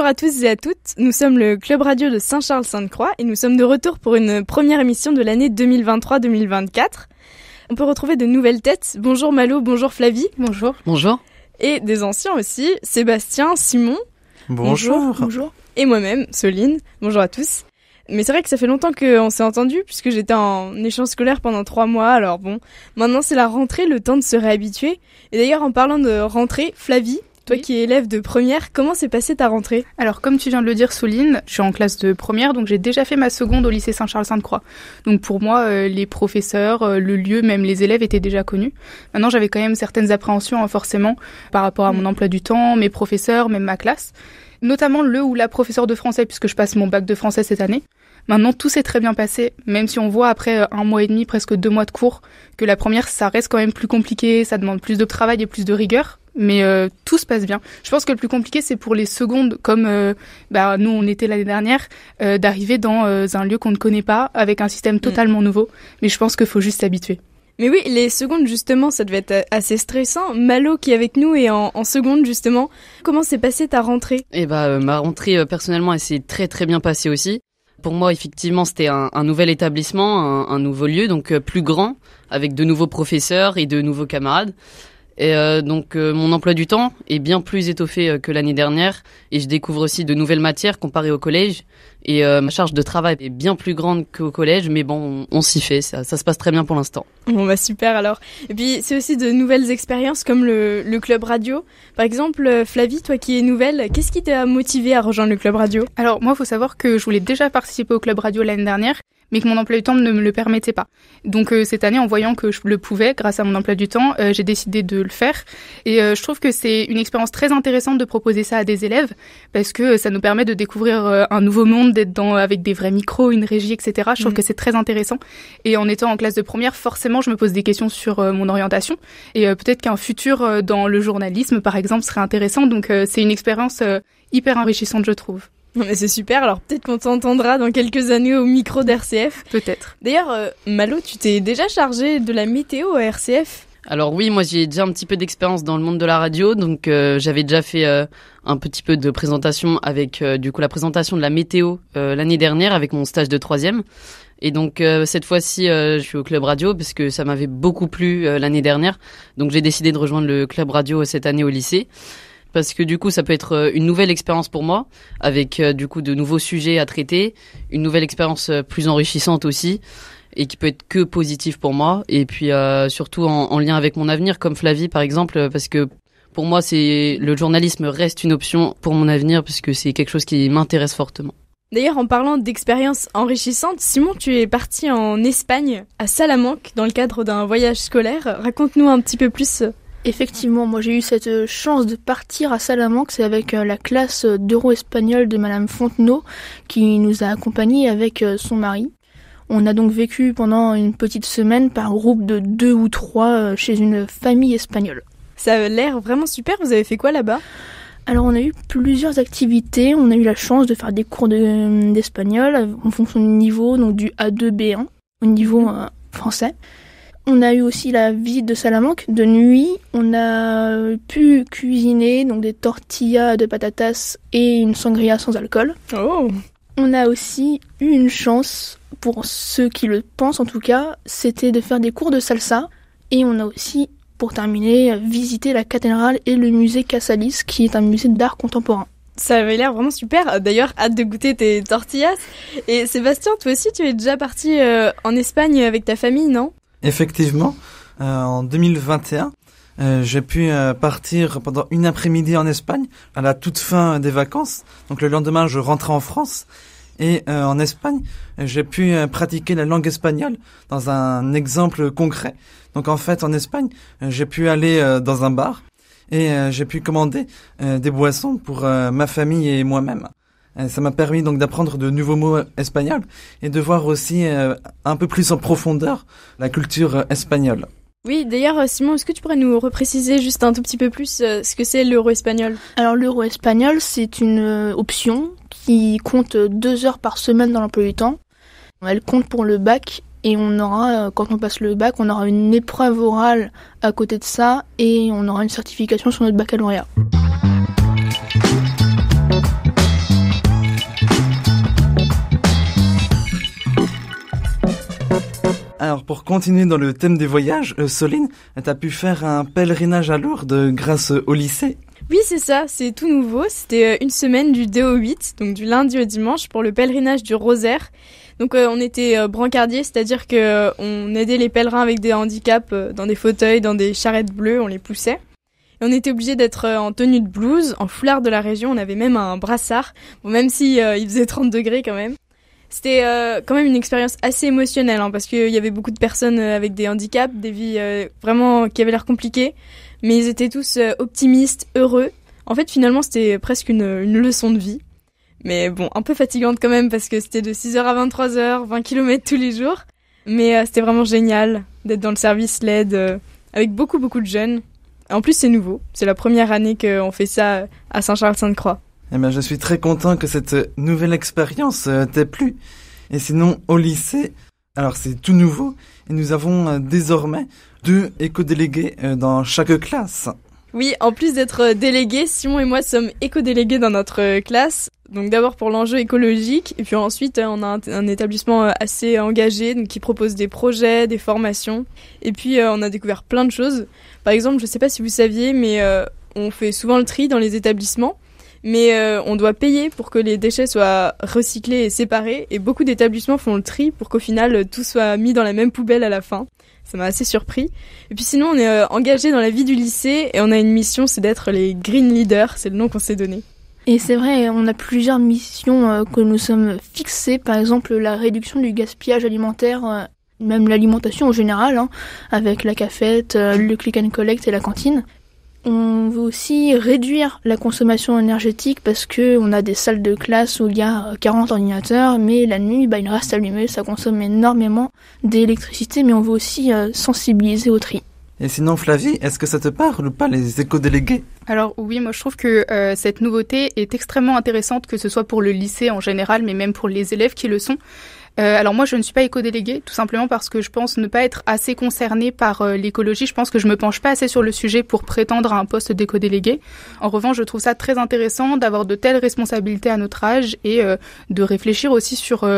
Bonjour à tous et à toutes, nous sommes le Club Radio de Saint-Charles-Sainte-Croix et nous sommes de retour pour une première émission de l'année 2023-2024. On peut retrouver de nouvelles têtes. Bonjour Malo, bonjour Flavie. Bonjour. Bonjour. Et des anciens aussi, Sébastien, Simon. Bonjour. Bonjour. Et moi-même, Soline. Bonjour à tous. Mais c'est vrai que ça fait longtemps qu'on s'est entendu puisque j'étais en échange scolaire pendant trois mois. Alors bon, maintenant c'est la rentrée, le temps de se réhabituer. Et d'ailleurs, en parlant de rentrée, Flavie, toi qui es élève de première, comment s'est passée ta rentrée Alors comme tu viens de le dire Souline, je suis en classe de première, donc j'ai déjà fait ma seconde au lycée Saint-Charles-Sainte-Croix. Donc pour moi, euh, les professeurs, euh, le lieu, même les élèves étaient déjà connus. Maintenant j'avais quand même certaines appréhensions hein, forcément par rapport à mon mm. emploi du temps, mes professeurs, même ma classe. Notamment le ou la professeur de français puisque je passe mon bac de français cette année. Maintenant, tout s'est très bien passé, même si on voit après euh, un mois et demi, presque deux mois de cours, que la première, ça reste quand même plus compliqué, ça demande plus de travail et plus de rigueur. Mais euh, tout se passe bien. Je pense que le plus compliqué, c'est pour les secondes, comme euh, bah, nous, on était l'année dernière, euh, d'arriver dans un lieu qu'on ne connaît pas, avec un système mm. totalement nouveau. Mais je pense qu'il faut juste s'habituer. Mais oui, les secondes, justement, ça devait être assez stressant. Malo, qui est avec nous, est en, seconde, justement. Comment s'est passée ta rentrée Eh bah, ma rentrée, personnellement, elle s'est très très bien passée aussi. Pour moi, effectivement, c'était un, nouvel établissement, un nouveau lieu, donc plus grand, avec de nouveaux professeurs et de nouveaux camarades. Et euh, donc euh, mon emploi du temps est bien plus étoffé euh, que l'année dernière et je découvre aussi de nouvelles matières comparées au collège et ma charge de travail est bien plus grande qu'au collège mais bon on, s'y fait ça, se passe très bien pour l'instant. Bon bah super alors. Et puis c'est aussi de nouvelles expériences comme le, club radio. Par exemple Flavie toi qui es nouvelle, qu'est-ce qui t'a motivé à rejoindre le club radio Alors moi il faut savoir que je voulais déjà participer au club radio l'année dernière mais que mon emploi du temps ne me le permettait pas. Donc euh, cette année, en voyant que je le pouvais grâce à mon emploi du temps, euh, j'ai décidé de le faire. Et euh, je trouve que c'est une expérience très intéressante de proposer ça à des élèves parce que ça nous permet de découvrir un nouveau monde, d'être dans avec des vrais micros, une régie, etc. Je trouve mm. que c'est très intéressant. Et en étant en classe de première, forcément, je me pose des questions sur mon orientation et peut-être qu'un futur dans le journalisme, par exemple, serait intéressant. Donc c'est une expérience hyper enrichissante, je trouve. Mais c'est super, alors peut-être qu'on t'entendra dans quelques années au micro d'RCF. Peut-être. D'ailleurs, euh, Malo, tu t'es déjà chargé de la météo à RCF alors oui, moi j'ai déjà un petit peu d'expérience dans le monde de la radio, donc euh, j'avais déjà fait euh, un petit peu de présentation avec du coup la présentation de la météo l'année dernière avec mon stage de troisième. Et donc cette fois-ci, je suis au club radio parce que ça m'avait beaucoup plu l'année dernière, donc j'ai décidé de rejoindre le club radio cette année au lycée parce que du coup ça peut être euh, une nouvelle expérience pour moi avec euh, du coup de nouveaux sujets à traiter, une nouvelle expérience euh, plus enrichissante aussi et qui peut être que positive pour moi et puis surtout en, lien avec mon avenir comme Flavie par exemple parce que pour moi c'est le journalisme reste une option pour mon avenir puisque c'est quelque chose qui m'intéresse fortement. D'ailleurs, en parlant d'expérience enrichissante Simon, tu es parti en Espagne, à Salamanque, dans le cadre d'un voyage scolaire. Raconte-nous un petit peu plus Effectivement, moi j'ai eu cette euh, chance de partir à Salamanque, c'est avec euh, la classe euh, d'euro-espagnol de Madame Fontenot qui nous a accompagnés avec son mari. On a donc vécu pendant une petite semaine par groupe de deux ou trois chez une famille espagnole. Ça a l'air vraiment super, vous avez fait quoi là-bas alors on a eu plusieurs activités, on a eu la chance de faire des cours d'espagnol en fonction du niveau, donc du A2-B1 au niveau français. On a eu aussi la visite de Salamanque de nuit. On a pu cuisiner donc des tortillas de patatas et une sangria sans alcool. Oh. On a aussi eu une chance, pour ceux qui le pensent en tout cas, c'était de faire des cours de salsa. Et on a aussi, pour terminer, visité la cathédrale et le musée Casalis, qui est un musée d'art contemporain. Ça avait l'air vraiment super. D'ailleurs, hâte de goûter tes tortillas. Et Sébastien, toi aussi, tu es déjà parti euh, en Espagne avec ta famille, non Effectivement, euh, en 2021, euh, j'ai pu euh, partir pendant une après-midi en Espagne à la toute fin des vacances. Donc le lendemain, je rentrais en France et en Espagne, j'ai pu pratiquer la langue espagnole dans un exemple concret. Donc en fait, en Espagne, j'ai pu aller dans un bar et j'ai pu commander des boissons pour ma famille et moi-même. Euh, ça m'a permis donc d'apprendre de nouveaux mots espagnols et de voir aussi euh, un peu plus en profondeur la culture espagnole. Oui, d'ailleurs, euh, Simon, est-ce que tu pourrais nous repréciser juste un tout petit peu plus ce que c'est l'euro espagnol Alors, l'euro espagnol, c'est une option qui compte deux heures par semaine dans l'emploi du temps. Elle compte pour le bac et on aura, quand on passe le bac, on aura une épreuve orale à côté de ça et on aura une certification sur notre baccalauréat. Alors pour continuer dans le thème des voyages, euh, Soline, t'as pu faire un pèlerinage à Lourdes grâce au lycée oui, c'est ça, c'est tout nouveau. C'était euh, une semaine du 2 au 8, donc du lundi au dimanche, pour le pèlerinage du rosaire. Donc euh, on était brancardier brancardiers, c'est-à-dire qu'on aidait les pèlerins avec des handicaps dans des fauteuils, dans des charrettes bleues, on les poussait. on était obligé d'être en tenue de blouse, en foulard de la région, on avait même un brassard, même si il faisait 30 degrés quand même. C'était euh, quand même une expérience assez émotionnelle hein, parce qu'il y avait beaucoup de personnes euh, avec des handicaps, des vies euh, vraiment qui avaient l'air compliquées, mais ils étaient tous optimistes, heureux. En fait, finalement, c'était presque une, une, leçon de vie. Mais bon, un peu fatigante quand même parce que c'était de 6h à 23h, 20 km tous les jours. Mais c'était vraiment génial d'être dans le service LED avec beaucoup beaucoup de jeunes. En plus, c'est nouveau. C'est la première année qu'on fait ça à Saint-Charles-Sainte-Croix. Eh bien, je suis très content que cette nouvelle expérience euh, t'ait plu. Et sinon, au lycée, alors c'est tout nouveau, et nous avons euh, désormais deux éco-délégués euh, dans chaque classe. Oui, en plus d'être délégués, Simon et moi sommes éco-délégués dans notre classe. Donc d'abord pour l'enjeu écologique, et puis ensuite on a un, établissement assez engagé donc qui propose des projets, des formations, et puis on a découvert plein de choses. Par exemple, je ne sais pas si vous saviez, mais on fait souvent le tri dans les établissements, mais euh, on doit payer pour que les déchets soient recyclés et séparés, et beaucoup d'établissements font le tri pour qu'au final euh, tout soit mis dans la même poubelle à la fin. Ça m'a assez surpris. Et puis sinon, on est euh, engagé dans la vie du lycée et on a une mission, c'est d'être les green leaders, c'est le nom qu'on s'est donné. Et c'est vrai, on a plusieurs missions que nous sommes fixées, par exemple la réduction du gaspillage alimentaire, même l'alimentation en général, hein, avec la cafette, le click and collect et la cantine. On veut aussi réduire la consommation énergétique parce que on a des salles de classe où il y a 40 euh, ordinateurs, mais la nuit, bah, il reste allumé, ça consomme énormément d'électricité, mais on veut aussi euh, sensibiliser au tri. Et sinon, Flavie, est-ce que ça te parle ou pas les éco-délégués Alors oui, moi je trouve que euh, cette nouveauté est extrêmement intéressante, que ce soit pour le lycée en général, mais même pour les élèves qui le sont. Euh, alors moi, je ne suis pas éco-déléguée, tout simplement parce que je pense ne pas être assez concernée par euh, l'écologie. Je pense que je me penche pas assez sur le sujet pour prétendre à un poste d'éco-délégué. En revanche, je trouve ça très intéressant d'avoir de telles responsabilités à notre âge et euh, de réfléchir aussi sur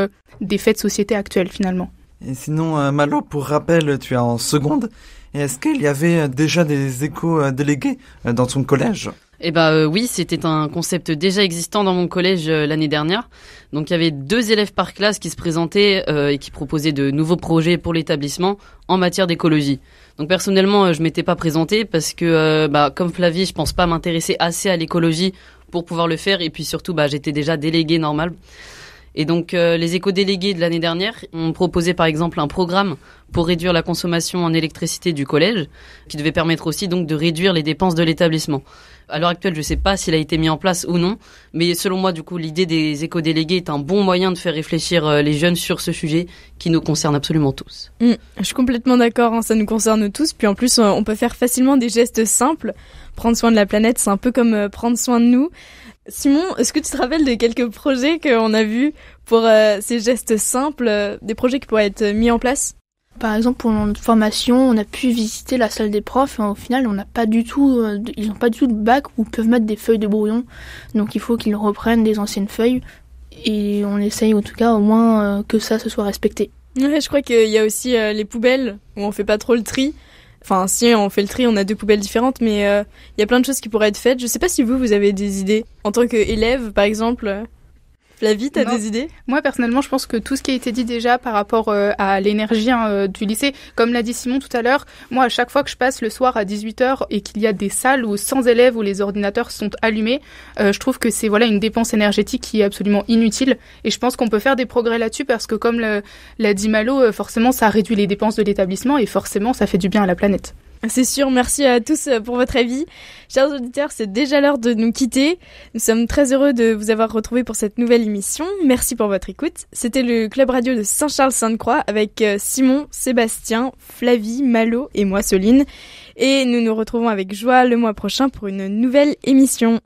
des faits de société actuels finalement. Et sinon, Malo, pour rappel, tu es en seconde. Est-ce qu'il y avait déjà des éco-délégués dans ton collège eh bah, euh, oui, c'était un concept déjà existant dans mon collège euh, l'année dernière. Donc il y avait deux élèves par classe qui se présentaient euh, et qui proposaient de nouveaux projets pour l'établissement en matière d'écologie. Donc personnellement, je m'étais pas présentée parce que, bah, comme Flavie, je pense pas m'intéresser assez à l'écologie pour pouvoir le faire. Et puis surtout, bah, j'étais déjà délégué normal. Et donc les éco-délégués de l'année dernière ont proposé par exemple un programme pour réduire la consommation en électricité du collège, qui devait permettre aussi donc de réduire les dépenses de l'établissement. À l'heure actuelle, je ne sais pas s'il a été mis en place ou non, mais selon moi, du coup, l'idée des éco-délégués est un bon moyen de faire réfléchir euh, les jeunes sur ce sujet qui nous concerne absolument tous. Mm, je suis complètement d'accord, hein, ça nous concerne tous, puis en plus, euh, on peut faire facilement des gestes simples. Prendre soin de la planète, c'est un peu comme euh, prendre soin de nous. Simon, est-ce que tu te rappelles de quelques projets qu'on a vus pour ces gestes simples, des projets qui pourraient être mis en place par exemple, pour notre formation, on a pu visiter la salle des profs et au final, on n'a pas du tout, euh, ils n'ont pas du tout de bac où peuvent mettre des feuilles de brouillon. Donc il faut qu'ils reprennent des anciennes feuilles et on essaye en tout cas au moins euh, que ça se soit respecté. je crois qu'il y a aussi euh, les poubelles où on fait pas trop le tri. Enfin, si on fait le tri, on a deux poubelles différentes, mais il y a plein de choses qui pourraient être faites. Je ne sais pas si vous, vous avez des idées en tant qu'élève, par exemple. La vie, t'as des idées Moi, personnellement, je pense que tout ce qui a été dit déjà par rapport euh, à l'énergie hein, euh, du lycée, comme l'a dit Simon tout à l'heure, moi, à chaque fois que je passe le soir à 18h et qu'il y a des salles où sans élèves, où les ordinateurs sont allumés, euh, je trouve que c'est voilà une dépense énergétique qui est absolument inutile. Et je pense qu'on peut faire des progrès là-dessus parce que, comme l'a dit Malo, forcément, ça réduit les dépenses de l'établissement et forcément, ça fait du bien à la planète. C'est sûr, merci à tous euh, pour votre avis. Chers auditeurs, c'est déjà l'heure de nous quitter. Nous sommes très heureux de vous avoir retrouvés pour cette nouvelle émission. Merci pour votre écoute. C'était le Club Radio de Saint-Charles-Sainte-Croix avec euh, Simon, Sébastien, Flavie, Malo et moi, Soline. Et nous nous retrouvons avec joie le mois prochain pour une nouvelle émission.